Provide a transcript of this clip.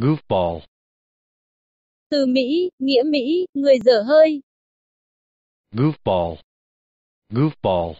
Goofball Từ Mỹ, nghĩa Mỹ, người dở hơi. Goofball Goofball